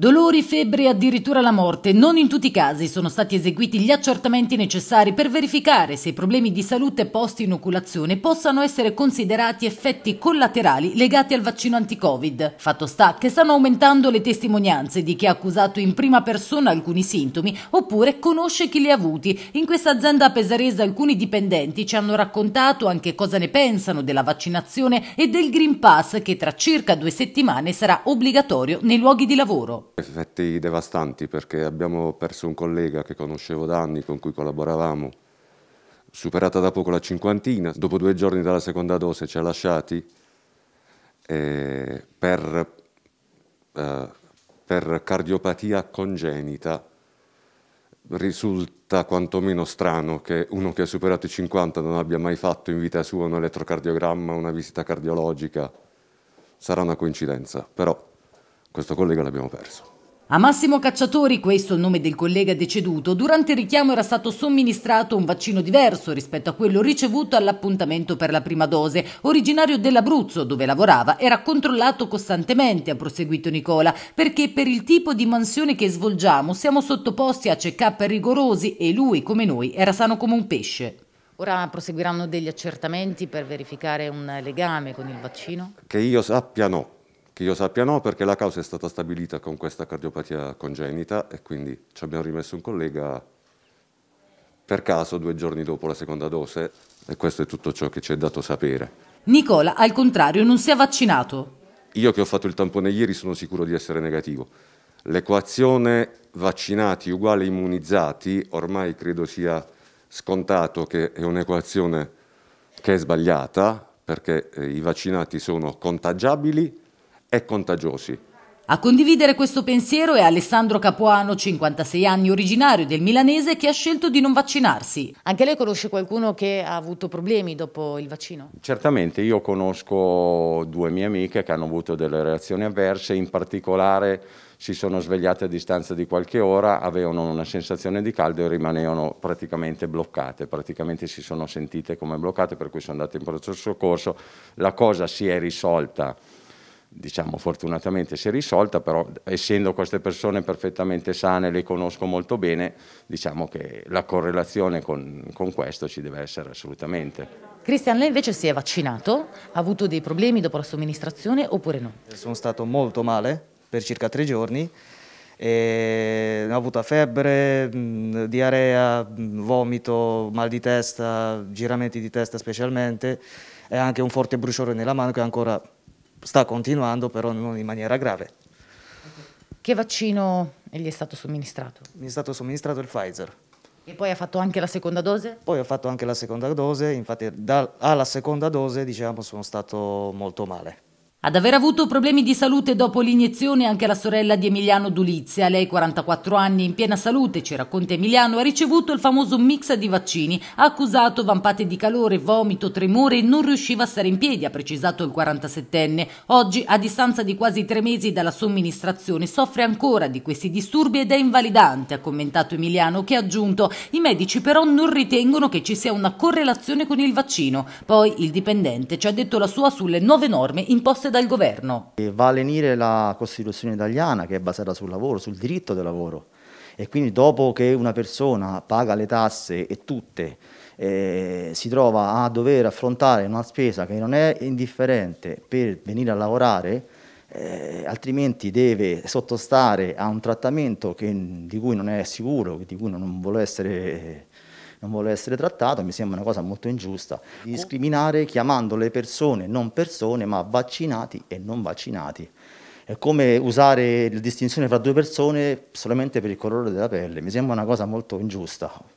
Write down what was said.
Dolori, febbre e addirittura la morte. Non in tutti i casi sono stati eseguiti gli accertamenti necessari per verificare se i problemi di salute post inoculazione possano essere considerati effetti collaterali legati al vaccino anti-Covid. Fatto sta che stanno aumentando le testimonianze di chi ha accusato in prima persona alcuni sintomi oppure conosce chi li ha avuti. In questa azienda pesarese alcuni dipendenti ci hanno raccontato anche cosa ne pensano della vaccinazione e del Green Pass che tra circa due settimane sarà obbligatorio nei luoghi di lavoro. Effetti devastanti perché abbiamo perso un collega che conoscevo da anni, con cui collaboravamo, superata da poco la cinquantina, dopo due giorni dalla seconda dose ci ha lasciati eh, per, eh, per cardiopatia congenita risulta quantomeno strano che uno che ha superato i 50 non abbia mai fatto in vita sua un elettrocardiogramma, una visita cardiologica. Sarà una coincidenza, però questo collega l'abbiamo perso. A Massimo Cacciatori, questo è il nome del collega deceduto, durante il richiamo era stato somministrato un vaccino diverso rispetto a quello ricevuto all'appuntamento per la prima dose. Originario dell'Abruzzo, dove lavorava, era controllato costantemente, ha proseguito Nicola, perché per il tipo di mansione che svolgiamo siamo sottoposti a check-up rigorosi e lui, come noi, era sano come un pesce. Ora proseguiranno degli accertamenti per verificare un legame con il vaccino? Che io sappia no che io sappia no, perché la causa è stata stabilita con questa cardiopatia congenita e quindi ci abbiamo rimesso un collega per caso due giorni dopo la seconda dose e questo è tutto ciò che ci è dato sapere. Nicola, al contrario, non si è vaccinato. Io che ho fatto il tampone ieri sono sicuro di essere negativo. L'equazione vaccinati uguale immunizzati ormai credo sia scontato che è un'equazione che è sbagliata perché eh, i vaccinati sono contagiabili e contagiosi. A condividere questo pensiero è Alessandro Capuano, 56 anni, originario del Milanese, che ha scelto di non vaccinarsi. Anche lei conosce qualcuno che ha avuto problemi dopo il vaccino? Certamente, io conosco due mie amiche che hanno avuto delle reazioni avverse, in particolare si sono svegliate a distanza di qualche ora, avevano una sensazione di caldo e rimanevano praticamente bloccate, praticamente si sono sentite come bloccate, per cui sono andate in pronto soccorso. La cosa si è risolta diciamo fortunatamente si è risolta, però essendo queste persone perfettamente sane, le conosco molto bene, diciamo che la correlazione con, con questo ci deve essere assolutamente. Cristian, lei invece si è vaccinato, ha avuto dei problemi dopo la somministrazione oppure no? Sono stato molto male per circa tre giorni, ho avuto febbre, diarrea, vomito, mal di testa, giramenti di testa specialmente e anche un forte bruciore nella mano che ancora sta continuando però non in maniera grave. Che vaccino gli è stato somministrato? Mi è stato somministrato il Pfizer. E poi ha fatto anche la seconda dose? Poi ho fatto anche la seconda dose, infatti da, alla seconda dose diciamo sono stato molto male. Ad aver avuto problemi di salute dopo l'iniezione anche la sorella di Emiliano Dulizia, lei 44 anni in piena salute, ci racconta Emiliano, ha ricevuto il famoso mix di vaccini, ha accusato vampate di calore, vomito, tremore e non riusciva a stare in piedi, ha precisato il 47enne. Oggi, a distanza di quasi tre mesi dalla somministrazione, soffre ancora di questi disturbi ed è invalidante, ha commentato Emiliano, che ha aggiunto i medici però non ritengono che ci sia una correlazione con il vaccino. Poi il dipendente ci ha detto la sua sulle nuove norme imposte da dal governo. E va a lenire la Costituzione italiana che è basata sul lavoro, sul diritto del lavoro e quindi dopo che una persona paga le tasse e tutte eh, si trova a dover affrontare una spesa che non è indifferente per venire a lavorare, eh, altrimenti deve sottostare a un trattamento che, di cui non è sicuro, di cui non vuole essere non vuole essere trattato, mi sembra una cosa molto ingiusta. Oh. Discriminare chiamando le persone non persone, ma vaccinati e non vaccinati. È come usare la distinzione fra due persone solamente per il colore della pelle, mi sembra una cosa molto ingiusta.